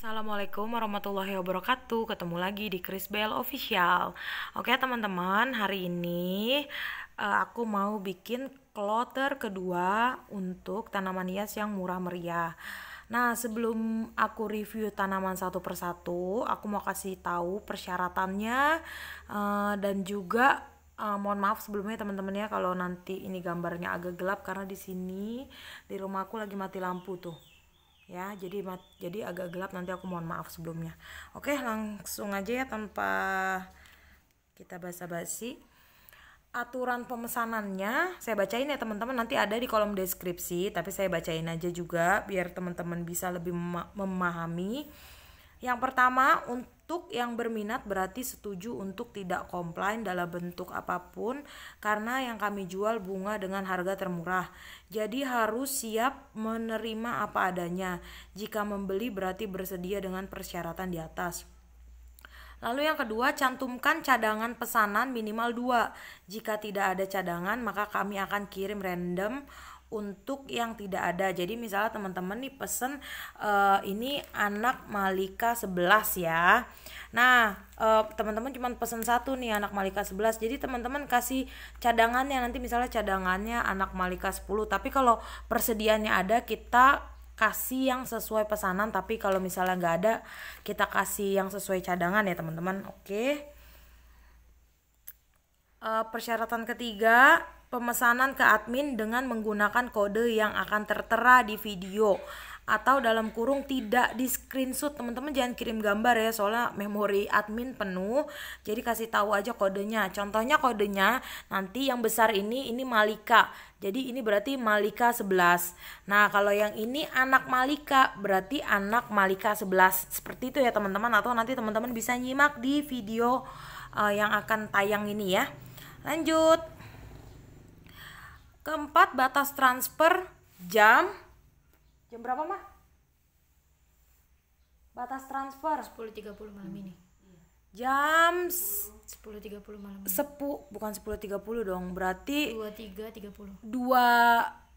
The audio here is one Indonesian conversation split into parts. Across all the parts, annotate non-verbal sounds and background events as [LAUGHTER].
Assalamualaikum warahmatullahi wabarakatuh. Ketemu lagi di Chris Bell Official. Oke, teman-teman, hari ini eh, aku mau bikin kloter kedua untuk tanaman hias yang murah meriah. Nah, sebelum aku review tanaman satu persatu, aku mau kasih tahu persyaratannya eh, dan juga uh, mohon maaf sebelumnya teman-teman ya kalau nanti ini gambarnya agak gelap karena di sini di rumahku lagi mati lampu tuh ya jadi jadi agak gelap nanti aku mohon maaf sebelumnya oke langsung aja ya tanpa kita basa-basi aturan pemesanannya saya bacain ya teman-teman nanti ada di kolom deskripsi tapi saya bacain aja juga biar teman-teman bisa lebih memahami yang pertama untuk untuk yang berminat berarti setuju untuk tidak komplain dalam bentuk apapun karena yang kami jual bunga dengan harga termurah. Jadi harus siap menerima apa adanya. Jika membeli berarti bersedia dengan persyaratan di atas. Lalu yang kedua, cantumkan cadangan pesanan minimal dua. Jika tidak ada cadangan, maka kami akan kirim random untuk yang tidak ada. Jadi misalnya teman-teman nih pesen uh, ini anak Malika 11 ya. Nah, uh, teman-teman cuma pesen satu nih anak Malika 11. Jadi teman-teman kasih cadangannya nanti misalnya cadangannya anak Malika 10. Tapi kalau persediaannya ada kita kasih yang sesuai pesanan tapi kalau misalnya nggak ada kita kasih yang sesuai cadangan ya teman-teman oke uh, persyaratan ketiga pemesanan ke admin dengan menggunakan kode yang akan tertera di video atau dalam kurung tidak di screenshot teman-teman jangan kirim gambar ya soalnya memori admin penuh jadi kasih tahu aja kodenya contohnya kodenya nanti yang besar ini ini Malika jadi ini berarti Malika 11 nah kalau yang ini anak Malika berarti anak Malika 11 seperti itu ya teman-teman atau nanti teman-teman bisa nyimak di video uh, yang akan tayang ini ya lanjut Keempat, batas transfer jam jam berapa mah? Batas transfer 10.30 malam ini. Jam 10.30 malam. Ini. Sepu, bukan 10.30 dong, berarti 23.30. 2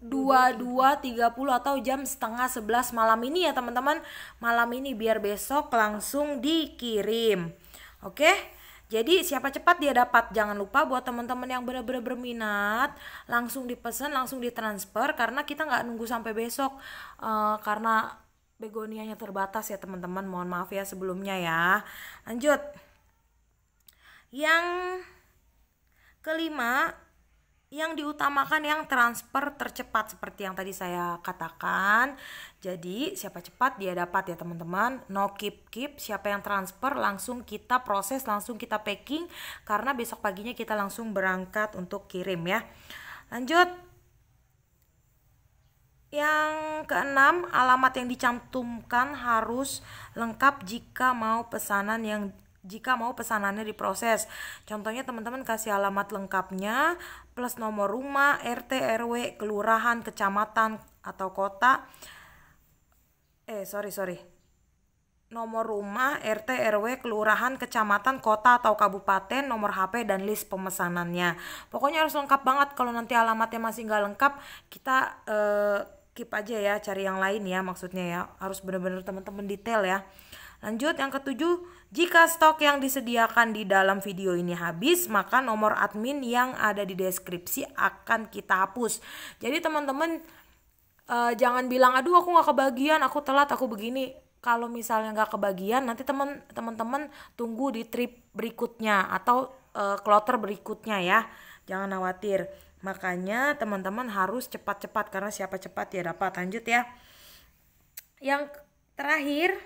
dua dua tiga puluh atau jam setengah sebelas malam ini ya teman-teman malam ini biar besok langsung dikirim oke okay? Jadi siapa cepat dia dapat. Jangan lupa buat teman-teman yang benar-benar berminat, langsung dipesan, langsung ditransfer karena kita nggak nunggu sampai besok uh, karena begonianya terbatas ya teman-teman. Mohon maaf ya sebelumnya ya. Lanjut. Yang kelima, yang diutamakan yang transfer tercepat seperti yang tadi saya katakan. Jadi siapa cepat dia dapat ya teman-teman. No keep keep, siapa yang transfer langsung kita proses, langsung kita packing karena besok paginya kita langsung berangkat untuk kirim ya. Lanjut. Yang keenam, alamat yang dicantumkan harus lengkap jika mau pesanan yang jika mau pesanannya diproses. Contohnya teman-teman kasih alamat lengkapnya, plus nomor rumah, RT, RW, kelurahan, kecamatan atau kota. Eh, sorry, sorry. Nomor rumah, RT, RW, kelurahan, kecamatan, kota atau kabupaten, nomor HP dan list pemesanannya. Pokoknya harus lengkap banget. Kalau nanti alamatnya masih nggak lengkap, kita eh, keep aja ya, cari yang lain ya maksudnya ya. Harus bener-bener teman-teman detail ya. Lanjut yang ketujuh, jika stok yang disediakan di dalam video ini habis, maka nomor admin yang ada di deskripsi akan kita hapus. Jadi teman-teman uh, jangan bilang aduh aku nggak kebagian, aku telat, aku begini. Kalau misalnya nggak kebagian, nanti teman-teman tunggu di trip berikutnya atau uh, kloter berikutnya ya. Jangan khawatir. Makanya teman-teman harus cepat-cepat karena siapa cepat ya dapat. Lanjut ya. Yang terakhir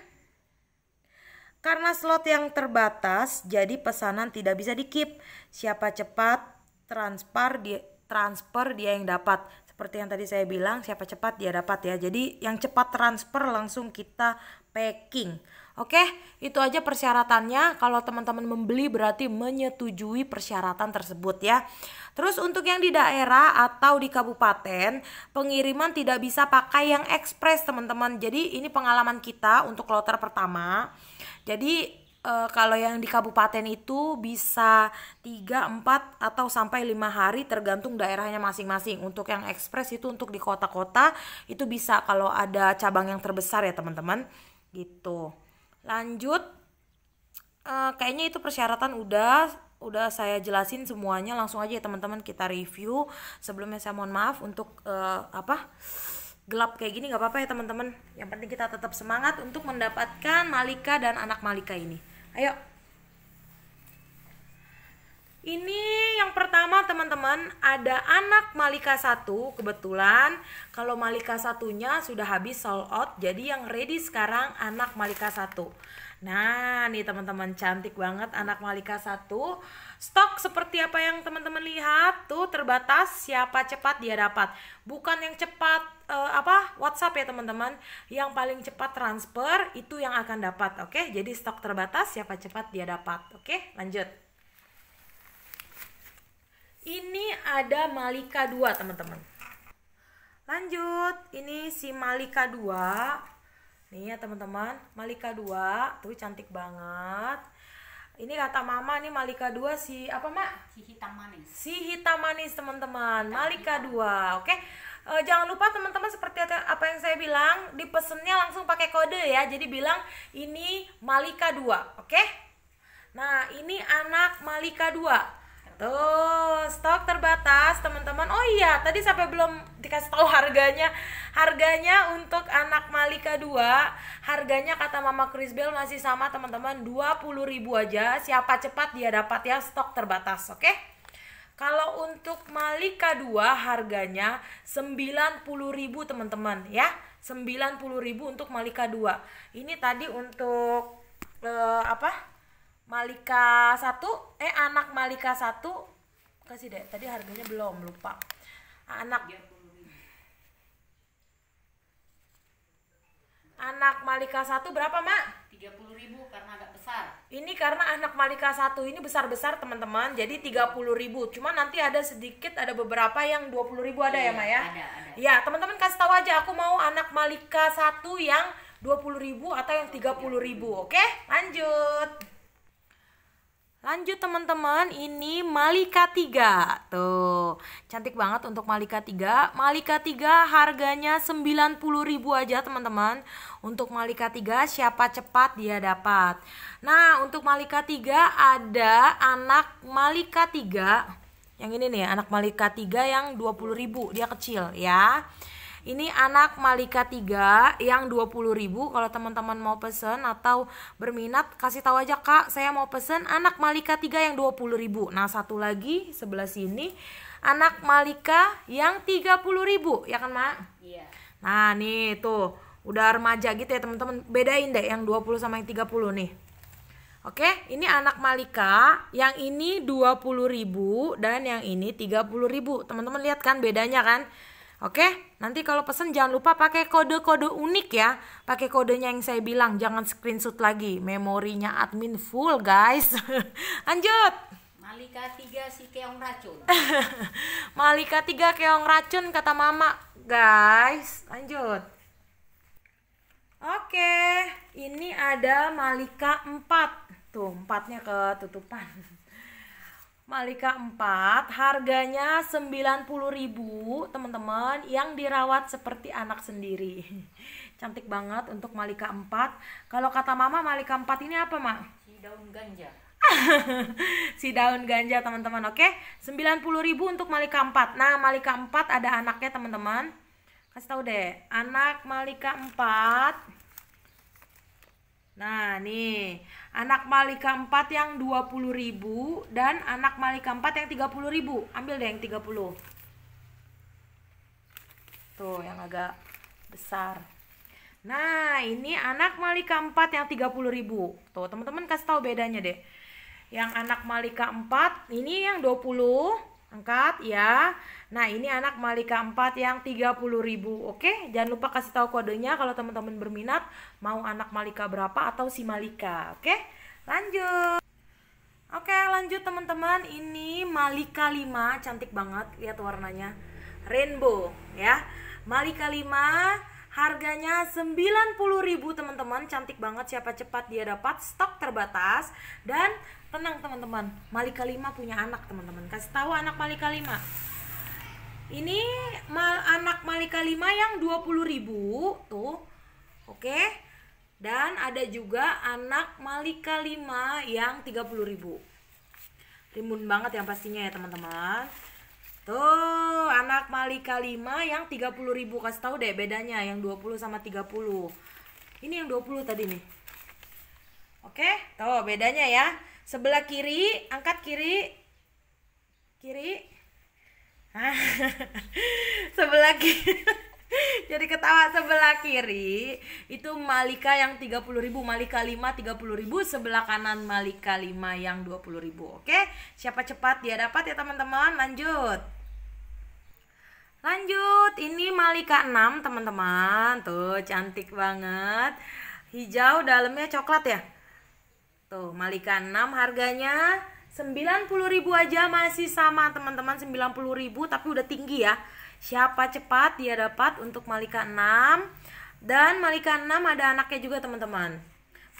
karena slot yang terbatas, jadi pesanan tidak bisa dikip. Siapa cepat transfer dia transfer dia yang dapat. Seperti yang tadi saya bilang, siapa cepat dia dapat ya. Jadi yang cepat transfer langsung kita packing. Oke, itu aja persyaratannya. Kalau teman-teman membeli berarti menyetujui persyaratan tersebut ya. Terus untuk yang di daerah atau di kabupaten, pengiriman tidak bisa pakai yang ekspres teman-teman. Jadi ini pengalaman kita untuk kloter pertama. Jadi e, kalau yang di kabupaten itu bisa 3, 4 atau sampai 5 hari tergantung daerahnya masing-masing. Untuk yang ekspres itu untuk di kota-kota itu bisa kalau ada cabang yang terbesar ya teman-teman. Gitu lanjut e, kayaknya itu persyaratan udah udah saya jelasin semuanya langsung aja ya teman-teman kita review sebelumnya saya mohon maaf untuk e, apa gelap kayak gini nggak apa-apa ya teman-teman yang penting kita tetap semangat untuk mendapatkan Malika dan anak Malika ini ayo ini yang pertama teman-teman ada anak Malika satu kebetulan kalau Malika satunya sudah habis sold out jadi yang ready sekarang anak Malika satu. Nah nih teman-teman cantik banget anak Malika satu. Stok seperti apa yang teman-teman lihat tuh terbatas siapa cepat dia dapat Bukan yang cepat uh, apa WhatsApp ya teman-teman Yang paling cepat transfer itu yang akan dapat oke okay? Jadi stok terbatas siapa cepat dia dapat oke okay? lanjut ini ada Malika 2, teman-teman. Lanjut, ini si Malika 2. Nih ya, teman-teman, Malika 2 tuh cantik banget. Ini kata Mama nih Malika 2 si apa, Mak? Si hitam manis. Si hitam manis, teman-teman. Malika 2, oke? Okay? Eh, e, jangan lupa teman-teman seperti apa yang saya bilang, dipesennya langsung pakai kode ya. Jadi bilang ini Malika 2, oke? Okay? Nah, ini anak Malika 2. Tuh, stok terbatas, teman-teman. Oh iya, tadi sampai belum dikasih tahu harganya. Harganya untuk anak Malika 2, harganya kata Mama Krisbel masih sama, teman-teman. 20 ribu aja. Siapa cepat dia dapat ya stok terbatas, oke? Okay? Kalau untuk Malika 2 harganya 90.000 teman-teman ya. 90.000 untuk Malika 2. Ini tadi untuk uh, apa? Malika 1 eh anak Malika 1 kasih deh tadi harganya belum lupa anak anak Malika 1 berapa mak? 30 ribu karena agak besar ini karena anak Malika 1 ini besar-besar teman-teman jadi 30 ribu. cuma nanti ada sedikit ada beberapa yang 20 ribu ada ya, iya, ya mak ya? ada ada ya teman-teman kasih tahu aja aku mau anak Malika 1 yang 20 ribu atau yang 30 ribu, oke okay? lanjut Lanjut teman-teman, ini Malika 3. Tuh, cantik banget untuk Malika 3. Malika 3 harganya 90.000 aja teman-teman. Untuk Malika 3 siapa cepat dia dapat. Nah, untuk Malika 3 ada anak Malika 3. Yang ini nih, anak Malika 3 yang 20.000, dia kecil ya. Ini anak Malika 3 yang 20.000 kalau teman-teman mau pesen atau berminat kasih tahu aja Kak, saya mau pesen anak Malika 3 yang 20.000. Nah, satu lagi sebelah sini anak Malika yang 30.000, ya kan, Mak? Iya. Nah, nih tuh udah remaja gitu ya teman-teman bedain deh yang 20 sama yang 30 nih Oke, ini anak Malika, yang ini 20.000 dan yang ini 30.000. Teman-teman lihat kan bedanya kan? Oke, nanti kalau pesen jangan lupa pakai kode-kode unik ya. Pakai kodenya yang saya bilang, jangan screenshot lagi. Memorinya admin full, guys. [LAUGHS] Lanjut. Malika 3 si keong racun. [LAUGHS] Malika 3 keong racun kata mama, guys. Lanjut. Oke, ini ada Malika 4. Tuh, empatnya ketutupan. [LAUGHS] Malika 4 harganya 90.000 teman-teman yang dirawat seperti anak sendiri [LAUGHS] cantik banget untuk Malika 4 kalau kata mama Malika 4 ini apa Ma? si daun ganja [LAUGHS] si daun ganja teman-teman oke okay? 90.000 untuk Malika 4 nah Malika 4 ada anaknya teman-teman kasih tahu deh anak Malika 4 nah nih anak Malika 4 yang 20.000 dan anak Malika 4 yang 30.000. Ambil deh yang 30. Tuh, yang agak besar. Nah, ini anak Malika 4 yang 30.000. Tuh, teman-teman kasih tahu bedanya deh. Yang anak Malika 4 ini yang 20 Angkat ya. Nah, ini anak Malika 4 yang 30.000. Oke, jangan lupa kasih tahu kodenya kalau teman-teman berminat mau anak Malika berapa atau si Malika. Oke? Lanjut. Oke, lanjut teman-teman. Ini Malika 5, cantik banget lihat warnanya. Rainbow ya. Malika 5 Harganya 90.000 teman-teman, cantik banget siapa cepat dia dapat, stok terbatas dan Tenang teman-teman, Malika 5 punya anak teman-teman. Kasih tahu anak Malika 5. Ini mal anak Malika 5 yang 20.000 tuh. Oke. Dan ada juga anak Malika 5 yang 30.000. Rimbun banget yang pastinya ya teman-teman. Tuh, anak Malika 5 yang 30.000 kasih tahu deh bedanya yang 20 sama 30. Ini yang 20 tadi nih. Oke, tuh bedanya ya sebelah kiri angkat kiri kiri ah, [LAUGHS] sebelah kiri [LAUGHS] jadi ketawa sebelah kiri itu Malika yang 30.000 Malika 5 30.000 sebelah kanan Malika 5 yang 20.000 oke siapa cepat dia dapat ya teman-teman lanjut lanjut ini Malika 6 teman-teman tuh cantik banget hijau dalamnya coklat ya Tuh, Malika 6 harganya 90.000 aja masih sama teman-teman 90.000 tapi udah tinggi ya. Siapa cepat dia dapat untuk Malika 6. Dan Malika 6 ada anaknya juga teman-teman.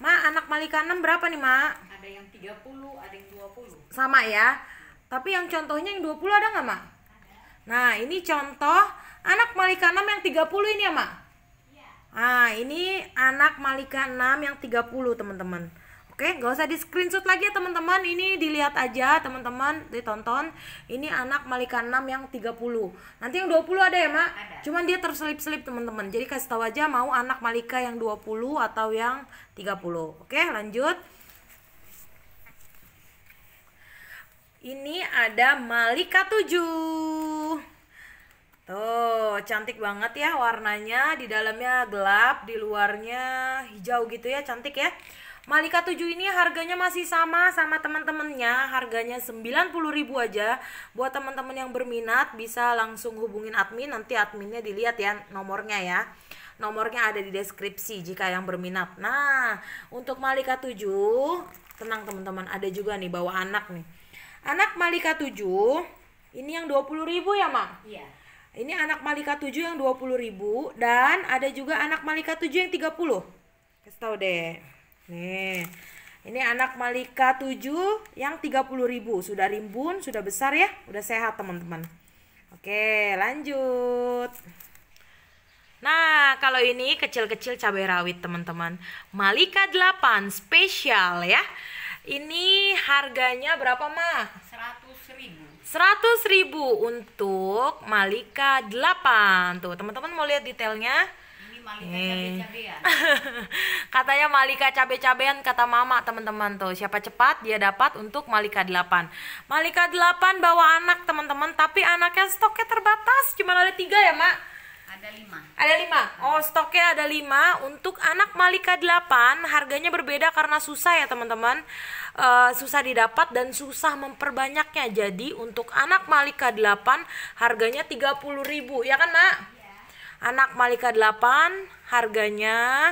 Ma, anak Malika 6 berapa nih, Ma? Ada yang 30, ada yang 20. Sama ya. Tapi yang contohnya yang 20 ada nggak, Ma? Ada. Nah, ini contoh anak Malika 6 yang 30 ini ya, Ma? Iya. Nah, ini anak Malika 6 yang 30, teman-teman. Oke, nggak usah di screenshot lagi ya teman-teman. Ini dilihat aja teman-teman, ditonton. Ini anak Malika 6 yang 30. Nanti yang 20 ada ya, Mak? Ada. Cuman dia terselip-selip teman-teman. Jadi kasih tahu aja mau anak Malika yang 20 atau yang 30. Oke, lanjut. Ini ada Malika 7. Tuh, cantik banget ya warnanya. Di dalamnya gelap, di luarnya hijau gitu ya, cantik ya. Malika 7 ini harganya masih sama sama teman-temannya, harganya 90.000 aja. Buat teman-teman yang berminat bisa langsung hubungin admin, nanti adminnya dilihat ya nomornya ya. Nomornya ada di deskripsi jika yang berminat. Nah, untuk Malika 7, tenang teman-teman, ada juga nih bawa anak nih. Anak Malika 7, ini yang 20.000 ya, Mak? Iya. Ini anak Malika 7 yang 20.000 dan ada juga anak Malika 7 yang 30. Kasih tahu deh. Nih, ini anak Malika 7 yang 30.000 Sudah rimbun, sudah besar ya sudah sehat teman-teman Oke lanjut Nah kalau ini kecil-kecil cabai rawit teman-teman Malika 8 spesial ya Ini harganya berapa Ma? 100.000. ribu ribu untuk Malika 8 Tuh teman-teman mau lihat detailnya Malika cabe-cabean. [LAUGHS] Katanya Malika cabe-cabean kata mama teman-teman tuh. Siapa cepat dia dapat untuk Malika 8. Malika 8 bawa anak teman-teman, tapi anaknya stoknya terbatas. Cuma ada tiga ya, Mak? Ada lima. Ada lima. Oh, stoknya ada lima. Untuk anak Malika 8 harganya berbeda karena susah ya, teman-teman. Uh, susah didapat dan susah memperbanyaknya. Jadi, untuk anak Malika 8 harganya 30.000, ya kan, Nak? Anak Malika 8 harganya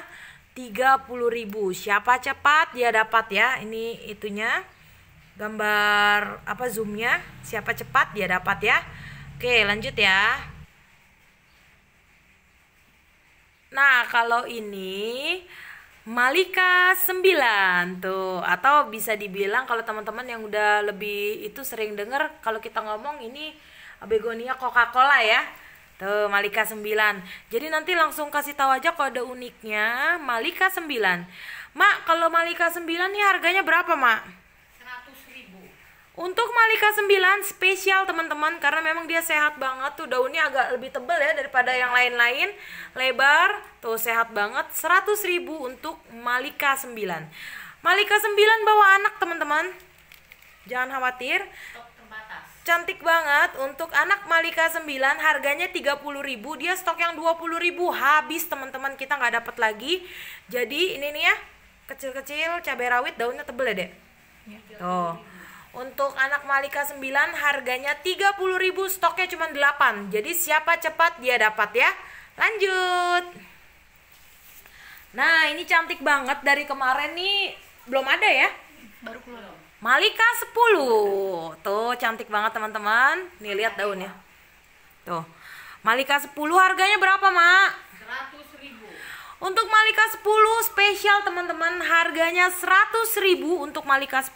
30.000. Siapa cepat dia dapat ya. Ini itunya gambar apa zoomnya siapa cepat dia dapat ya oke lanjut ya nah kalau ini Malika 9 tuh atau bisa dibilang kalau teman-teman yang udah lebih itu sering dengar kalau kita ngomong ini begonia Coca-Cola ya Tuh, Malika 9. Jadi nanti langsung kasih tahu aja kode uniknya Malika 9. Mak, kalau Malika 9 nih harganya berapa, Mak? 100 ribu. Untuk Malika 9 spesial teman-teman karena memang dia sehat banget tuh daunnya agak lebih tebel ya daripada yang lain-lain lebar tuh sehat banget 100 ribu untuk Malika 9 Malika 9 bawa anak teman-teman jangan khawatir Cantik banget untuk anak Malika 9 harganya 30.000 dia stok yang 20.000 habis teman-teman kita nggak dapat lagi. Jadi ini nih ya kecil-kecil cabai rawit daunnya tebel ya dek. Iya. Tuh. Untuk anak Malika 9 harganya 30.000 stoknya cuma 8 jadi siapa cepat dia dapat ya. Lanjut. Nah ini cantik banget dari kemarin nih belum ada ya? Baru keluar Malika 10. Tuh cantik banget teman-teman. Nih lihat daunnya. Tuh. Malika 10 harganya berapa, Mak? ribu. Untuk Malika 10 spesial teman-teman harganya ribu untuk Malika 10.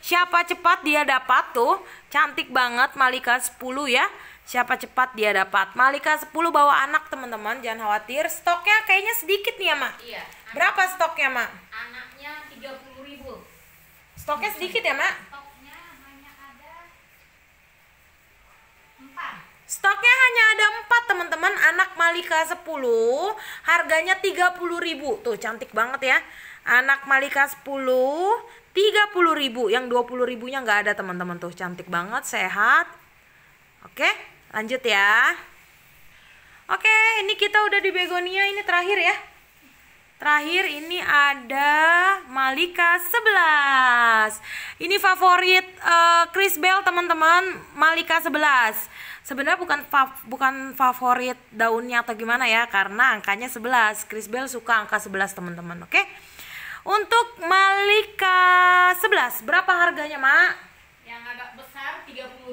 Siapa cepat dia dapat tuh. Cantik banget Malika 10 ya. Siapa cepat dia dapat. Malika 10 bawa anak teman-teman, jangan khawatir. Stoknya kayaknya sedikit nih ya, Mak. Iya. Berapa stoknya, Mak? Anaknya 30 Stoknya sedikit ya, Mak? Stoknya hanya ada empat. teman-teman Anak Malika 10 Harganya 30000 ribu Tuh cantik banget ya Anak Malika 10 30000 ribu Yang 20000 ribunya nggak ada teman-teman Tuh cantik banget, sehat Oke, lanjut ya Oke, ini kita udah di begonia Ini terakhir ya Terakhir ini ada Malika 11. Ini favorit uh, Chris Bell teman-teman, Malika 11. Sebenarnya bukan fa bukan favorit daunnya atau gimana ya, karena angkanya 11. Chris Bell suka angka 11 teman-teman, oke? Okay? Untuk Malika 11, berapa harganya, Ma? Yang agak besar 30.000.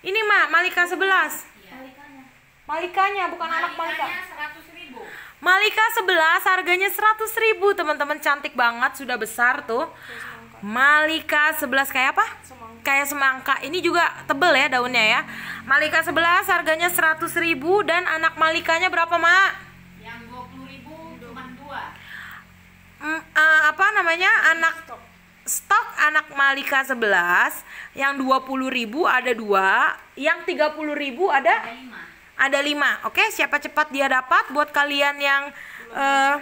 Ini, Ma Malika 11. Iya. Malikanya. Malikanya bukan Malikanya anak Malika. Malika 11 harganya 100 ribu teman-teman cantik banget sudah besar tuh Malika 11 kayak apa? Semangka. Kayak semangka ini juga tebel ya daunnya ya Malika 11 harganya 100 ribu dan anak Malikanya berapa Mak? uh, Apa namanya? Anak stok. stok anak Malika 11 Yang 20.000 ada dua Yang 30.000 ada? ada lima oke okay? siapa cepat dia dapat buat kalian yang uh,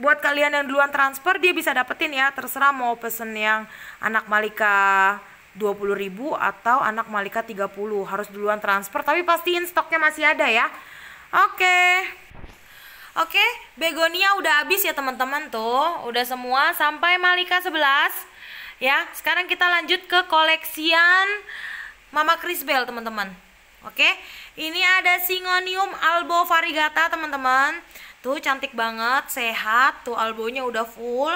buat kalian yang duluan transfer dia bisa dapetin ya terserah mau pesen yang anak Malika puluh ribu atau anak Malika 30 harus duluan transfer tapi pastiin stoknya masih ada ya oke okay. oke okay, begonia udah habis ya teman-teman tuh udah semua sampai Malika 11 ya sekarang kita lanjut ke koleksian Mama Chrisbel teman-teman Oke, ini ada Singonium albo variegata teman-teman. Tuh cantik banget, sehat, tuh albonya udah full.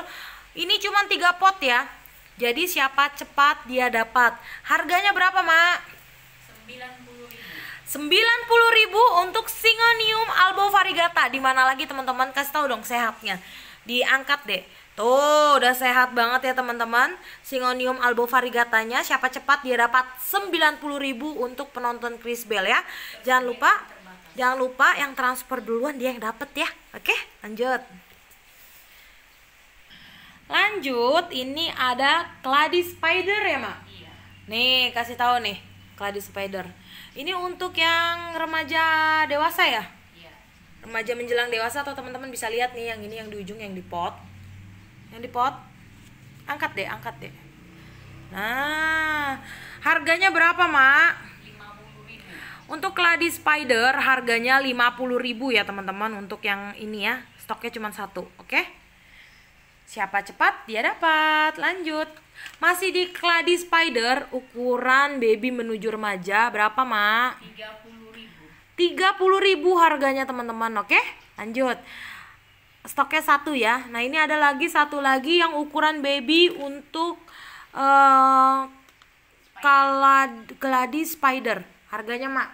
Ini cuma 3 pot ya. Jadi siapa cepat dia dapat. Harganya berapa, Mak? 90.000. 90.000 untuk Singonium albo variegata. Di mana lagi teman-teman? Kasih tahu dong sehatnya. Diangkat deh. Tuh, udah sehat banget ya teman-teman. Singonium albovarigatanya siapa cepat dia dapat 90.000 untuk penonton Chris Bell ya. Jangan lupa jangan lupa yang transfer duluan dia yang dapat ya. Oke, lanjut. Lanjut, ini ada Kladi Spider ya, Mak? Iya. Nih, kasih tahu nih, Kladi Spider. Ini untuk yang remaja dewasa ya? Iya. Remaja menjelang dewasa atau teman-teman bisa lihat nih yang ini yang di ujung yang di pot yang di pot angkat deh angkat deh nah harganya berapa mak untuk keladi spider harganya 50.000 ya teman-teman untuk yang ini ya stoknya cuma satu oke okay? siapa cepat dia dapat lanjut masih di keladi spider ukuran baby menuju remaja berapa mak 30.000 30.000 harganya teman-teman oke okay? lanjut stoknya satu ya nah ini ada lagi satu lagi yang ukuran baby untuk uh, eh, keladi spider harganya mak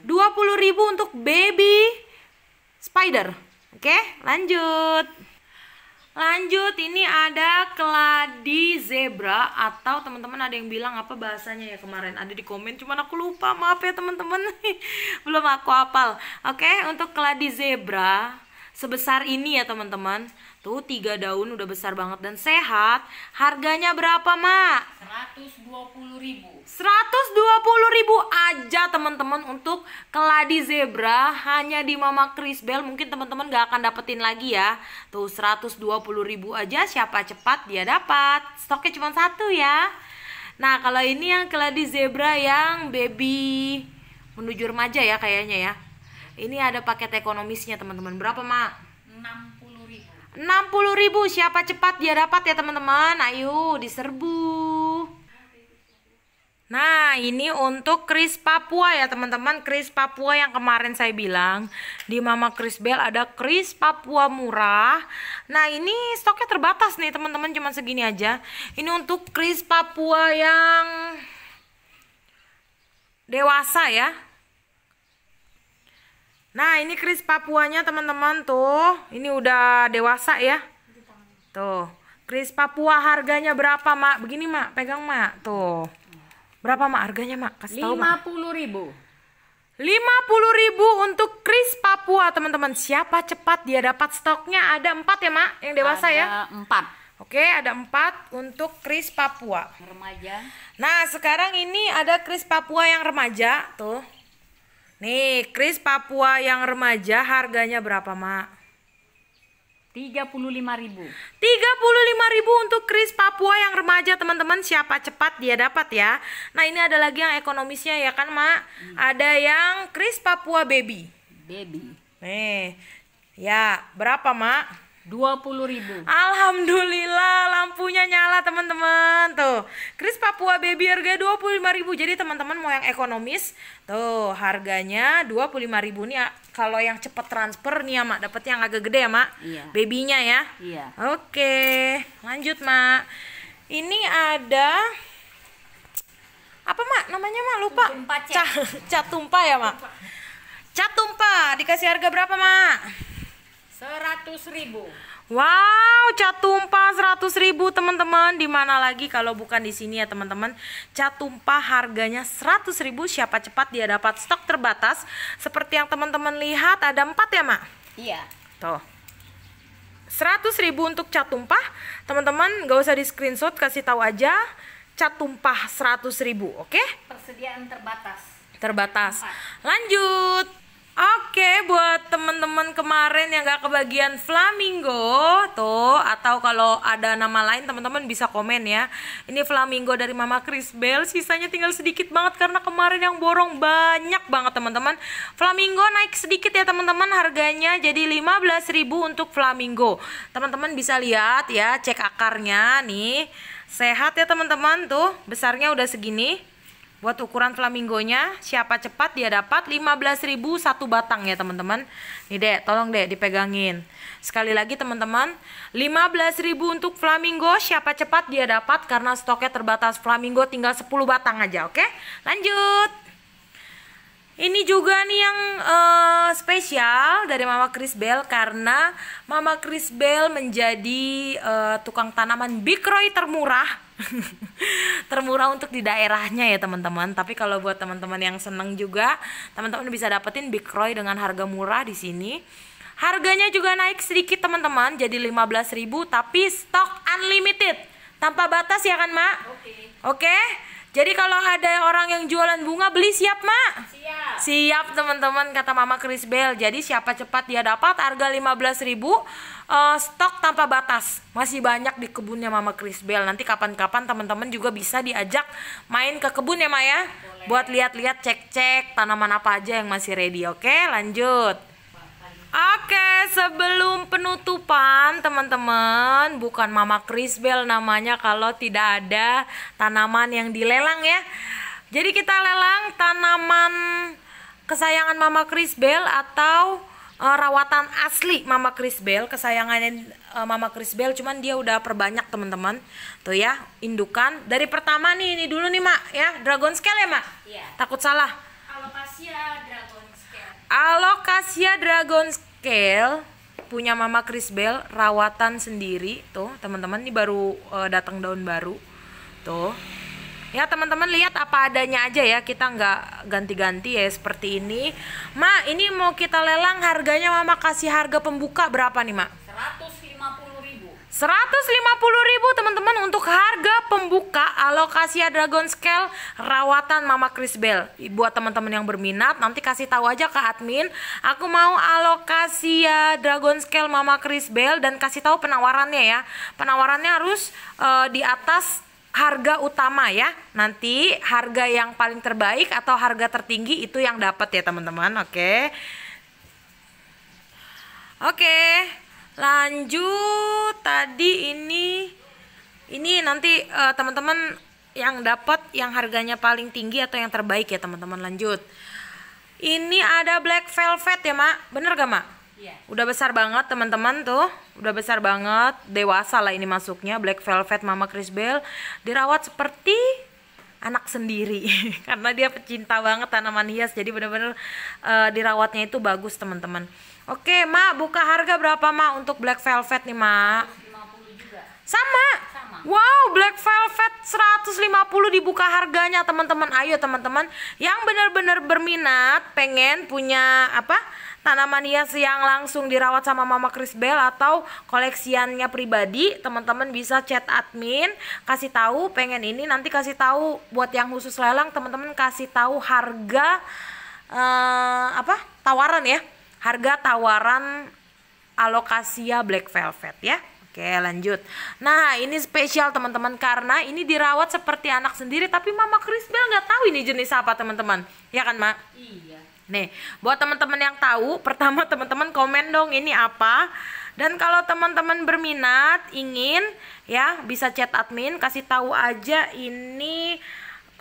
20 ribu untuk baby spider oke lanjut lanjut ini ada keladi zebra atau teman-teman ada yang bilang apa bahasanya ya kemarin ada di komen cuman aku lupa maaf ya teman-teman [LAUGHS] belum aku hafal oke untuk keladi zebra sebesar ini ya teman-teman. Tuh tiga daun udah besar banget dan sehat. Harganya berapa, Mak? 120 ribu. 120 ribu aja teman-teman untuk keladi zebra hanya di Mama Bell Mungkin teman-teman gak akan dapetin lagi ya. Tuh 120 ribu aja siapa cepat dia dapat. Stoknya cuma satu ya. Nah, kalau ini yang keladi zebra yang baby menuju remaja ya kayaknya ya. Ini ada paket ekonomisnya teman-teman. Berapa, Ma? 60 ribu. 60 ribu. Siapa cepat dia dapat ya, teman-teman. Ayo, diserbu. Nah, ini untuk Kris Papua ya, teman-teman. Kris Papua yang kemarin saya bilang di Mama Kris Bell ada Kris Papua murah. Nah, ini stoknya terbatas nih, teman-teman, cuma segini aja. Ini untuk Kris Papua yang dewasa ya Nah, ini keris Papuanya teman-teman tuh. Ini udah dewasa ya. Tuh. Keris Papua harganya berapa, Mak? Begini, Mak. Pegang, Mak. Tuh. Berapa, Mak? Harganya, Mak? Kasih tahu, Mak. puluh ribu untuk kris Papua, teman-teman. Siapa cepat dia dapat stoknya? Ada empat ya, Mak? Yang dewasa ada ya? Ada 4. Oke, ada empat untuk kris Papua. Remaja. Nah, sekarang ini ada kris Papua yang remaja, tuh. Nih, kris Papua yang remaja harganya berapa, Mak? 35.000. 35.000 untuk kris Papua yang remaja, teman-teman. Siapa cepat dia dapat ya. Nah, ini ada lagi yang ekonomisnya ya kan, Mak? Hmm. Ada yang kris Papua baby. Baby. Nih. Ya, berapa, Mak? dua puluh ribu. Alhamdulillah lampunya nyala teman-teman tuh. Kris Papua Baby harga dua puluh lima ribu. Jadi teman-teman mau yang ekonomis tuh harganya dua puluh lima ribu nih. Kalau yang cepet transfer nih ya mak, dapat yang agak gede ya mak. Iya. Babynya ya. Iya. Oke lanjut mak. Ini ada apa mak namanya mak lupa cat tumpah ya mak cat tumpah dikasih harga berapa mak seratus ribu wow cat tumpah seratus ribu teman-teman dimana lagi kalau bukan di sini ya teman-teman cat tumpah harganya seratus ribu siapa cepat dia dapat stok terbatas seperti yang teman-teman lihat ada empat ya mak iya tuh Seratus ribu untuk cat tumpah teman-teman gak usah di screenshot kasih tahu aja cat tumpah ribu oke okay? persediaan terbatas terbatas lanjut oke okay, buat teman-teman kemarin yang gak kebagian flamingo tuh atau kalau ada nama lain teman-teman bisa komen ya. Ini flamingo dari Mama Chris Bell, sisanya tinggal sedikit banget karena kemarin yang borong banyak banget teman-teman. Flamingo naik sedikit ya teman-teman harganya jadi 15.000 untuk flamingo. Teman-teman bisa lihat ya, cek akarnya nih. Sehat ya teman-teman tuh, besarnya udah segini. Buat ukuran flamingonya, siapa cepat dia dapat 15.000 satu batang ya teman-teman. Nih dek, tolong dek dipegangin. Sekali lagi teman-teman, 15.000 untuk flamingo, siapa cepat dia dapat karena stoknya terbatas. Flamingo tinggal 10 batang aja, oke? Lanjut. Ini juga nih yang uh, spesial dari Mama Chris Bell karena Mama Chris Bell menjadi uh, tukang tanaman Bikroy termurah [LAUGHS] termurah untuk di daerahnya ya teman-teman tapi kalau buat teman-teman yang seneng juga teman-teman bisa dapetin Big Roy dengan harga murah di sini harganya juga naik sedikit teman-teman jadi 15.000 tapi stok unlimited tanpa batas ya kan mak oke okay. okay? Jadi kalau ada orang yang jualan bunga beli siap mak? Siap. Siap teman-teman kata Mama Krisbel. Jadi siapa cepat dia dapat harga 15.000 uh, eh, stok tanpa batas. Masih banyak di kebunnya Mama Krisbel. Nanti kapan-kapan teman-teman juga bisa diajak main ke kebun ya Maya. Boleh. Buat lihat-lihat cek-cek tanaman apa aja yang masih ready. Oke lanjut. Oke, sebelum penutupan teman-teman, bukan Mama Krisbel namanya kalau tidak ada tanaman yang dilelang ya. Jadi kita lelang tanaman kesayangan Mama Krisbel atau uh, rawatan asli Mama Krisbel, kesayangannya uh, Mama Krisbel, cuman dia udah perbanyak teman-teman. Tuh ya, indukan dari pertama nih ini dulu nih, Mak, ya. Dragon scale ya, Mak? Iya. Takut salah. ya dragon Alokasia Dragon Scale punya Mama Chris Bell rawatan sendiri tuh teman-teman ini baru uh, datang daun baru tuh ya teman-teman lihat apa adanya aja ya kita nggak ganti-ganti ya seperti ini Ma, ini mau kita lelang harganya mama kasih harga pembuka berapa nih Ma? 150.000 teman-teman untuk harga pembuka alokasia Dragon Scale rawatan Mama Chris Bell. Buat teman-teman yang berminat nanti kasih tahu aja ke admin, aku mau alokasia ya, Dragon Scale Mama Chris Bell dan kasih tahu penawarannya ya. Penawarannya harus uh, di atas harga utama ya. Nanti harga yang paling terbaik atau harga tertinggi itu yang dapat ya teman-teman. Oke. Oke. Lanjut jadi ini ini nanti uh, teman-teman yang dapat yang harganya paling tinggi atau yang terbaik ya teman-teman lanjut ini ada black velvet ya mak bener gak mak yeah. udah besar banget teman-teman tuh udah besar banget dewasa lah ini masuknya black velvet mama chris bell dirawat seperti anak sendiri [LAUGHS] karena dia pecinta banget tanaman hias jadi bener-bener uh, dirawatnya itu bagus teman-teman oke mak buka harga berapa mak untuk black velvet nih mak sama. Sama. Wow, Black Velvet 150 dibuka harganya, teman-teman. Ayo, teman-teman yang benar-benar berminat pengen punya apa? tanaman hias yang langsung dirawat sama Mama Bell atau koleksiannya pribadi, teman-teman bisa chat admin, kasih tahu pengen ini nanti kasih tahu buat yang khusus lelang, teman-teman kasih tahu harga eh, apa? tawaran ya. Harga tawaran alokasia Black Velvet ya. Oke lanjut Nah ini spesial teman-teman Karena ini dirawat seperti anak sendiri Tapi Mama Krisbel nggak tahu ini jenis apa teman-teman Ya kan Mak? Iya Nih buat teman-teman yang tahu [LAUGHS] Pertama teman-teman komen dong ini apa Dan kalau teman-teman berminat Ingin ya bisa chat admin Kasih tahu aja ini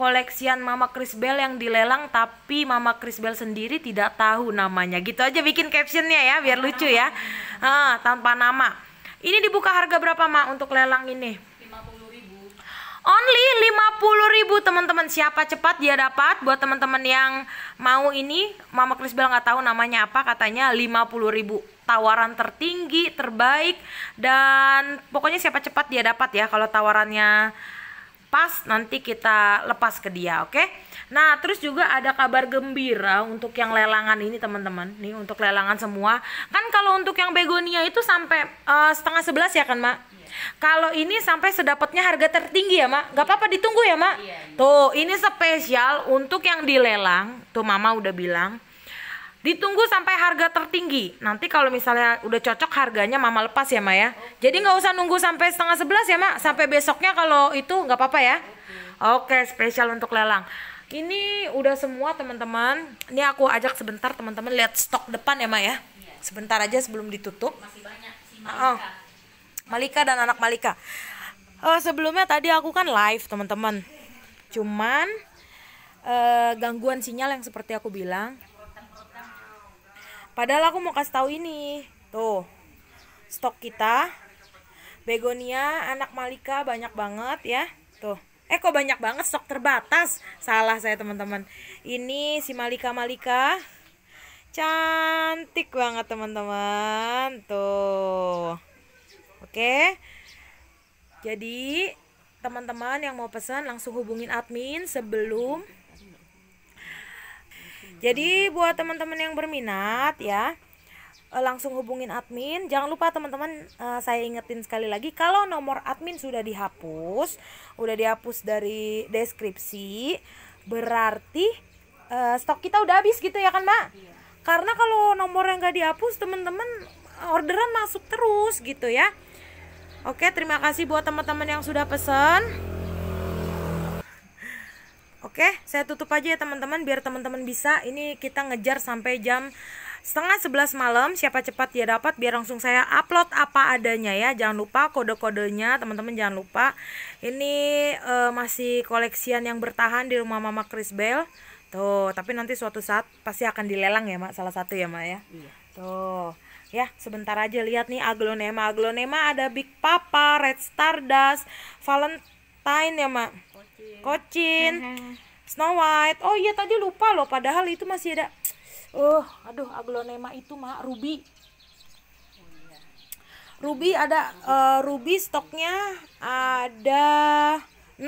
koleksian Mama Krisbel yang dilelang tapi Mama Krisbel sendiri tidak tahu namanya gitu aja bikin captionnya ya biar lucu ya iya. ah, tanpa nama ini dibuka harga berapa, mak untuk lelang ini? 50.000. Only 50.000 teman-teman. Siapa cepat dia dapat. Buat teman-teman yang mau ini, Mama Kris bilang nggak tahu namanya apa, katanya 50.000 tawaran tertinggi, terbaik dan pokoknya siapa cepat dia dapat ya kalau tawarannya pas nanti kita lepas ke dia oke okay? nah terus juga ada kabar gembira untuk yang lelangan ini teman-teman nih untuk lelangan semua kan kalau untuk yang begonia itu sampai uh, setengah sebelas ya kan mak iya. kalau ini sampai sedapatnya harga tertinggi ya mak Gak iya. apa-apa ditunggu ya mak iya, tuh ini spesial untuk yang dilelang tuh mama udah bilang Ditunggu sampai harga tertinggi. Nanti kalau misalnya udah cocok harganya mama lepas ya, Ma ya. Jadi nggak usah nunggu sampai setengah sebelas ya, Ma. Sampai besoknya kalau itu nggak apa-apa ya. Oke, spesial untuk lelang. Ini udah semua teman-teman. Ini aku ajak sebentar teman-teman lihat stok depan ya, Ma ya. Iya. Sebentar aja sebelum ditutup. Masih banyak si ah, Malika. Oh, Malika dan anak Malika. Uh, sebelumnya tadi aku kan live, teman-teman. Cuman uh, gangguan sinyal yang seperti aku bilang Padahal aku mau kasih tahu ini. Tuh. Stok kita begonia anak malika banyak banget ya. Tuh. Eh kok banyak banget stok terbatas. Salah saya teman-teman. Ini si malika malika cantik banget teman-teman. Tuh. Oke. Jadi teman-teman yang mau pesan langsung hubungin admin sebelum jadi buat teman-teman yang berminat ya eh, langsung hubungin admin. Jangan lupa teman-teman eh, saya ingetin sekali lagi kalau nomor admin sudah dihapus, udah dihapus dari deskripsi, berarti uh, stok kita udah habis gitu ya kan, Mbak? Iya. Karena kalau nomor yang gak dihapus, teman-teman orderan masuk terus gitu ya. Oke, terima kasih buat teman-teman yang sudah pesen. Oke, saya tutup aja ya teman-teman biar teman-teman bisa. Ini kita ngejar sampai jam setengah sebelas malam. Siapa cepat dia dapat biar langsung saya upload apa adanya ya. Jangan lupa kode-kodenya teman-teman jangan lupa. Ini uh, masih koleksian yang bertahan di rumah Mama Chris Bell. Tuh, tapi nanti suatu saat pasti akan dilelang ya, Mak. Salah satu ya, Mak ya. Iya. Tuh. Ya, sebentar aja lihat nih aglonema. Aglonema ada Big Papa, Red Stardust, Valentine ya, Mak Kocin, [LAUGHS] Snow White. Oh iya tadi lupa loh, padahal itu masih ada. Oh, aduh aglonema itu mah ruby. Ruby ada uh, ruby stoknya ada 6. 6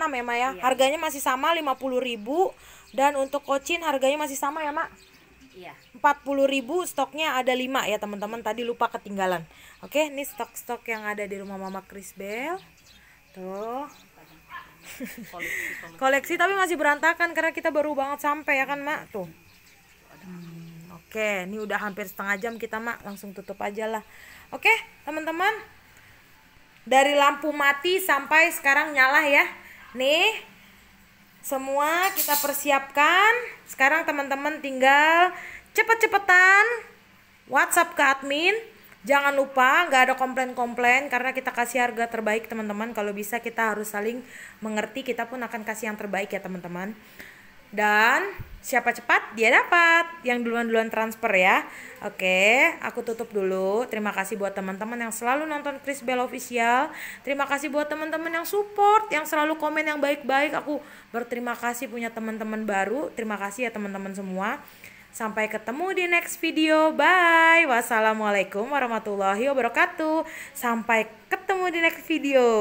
ya, Mak ya. Iya. Harganya masih sama 50.000 dan untuk kocin harganya masih sama ya, Mak? Iya. 40.000 stoknya ada 5 ya, teman-teman. Tadi lupa ketinggalan. Oke, ini stok-stok yang ada di rumah Mama Bell. Tuh koleksi, koleksi. tapi masih berantakan karena kita baru banget sampai ya kan mak tuh hmm, oke okay. ini udah hampir setengah jam kita mak langsung tutup aja lah oke okay, teman-teman dari lampu mati sampai sekarang nyala ya nih semua kita persiapkan sekarang teman-teman tinggal cepet-cepetan WhatsApp ke admin Jangan lupa nggak ada komplain-komplain karena kita kasih harga terbaik teman-teman. Kalau bisa kita harus saling mengerti, kita pun akan kasih yang terbaik ya teman-teman. Dan siapa cepat dia dapat. Yang duluan-duluan transfer ya. Oke, aku tutup dulu. Terima kasih buat teman-teman yang selalu nonton Chris Bell Official. Terima kasih buat teman-teman yang support, yang selalu komen yang baik-baik. Aku berterima kasih punya teman-teman baru. Terima kasih ya teman-teman semua. Sampai ketemu di next video. Bye. Wassalamualaikum warahmatullahi wabarakatuh. Sampai ketemu di next video.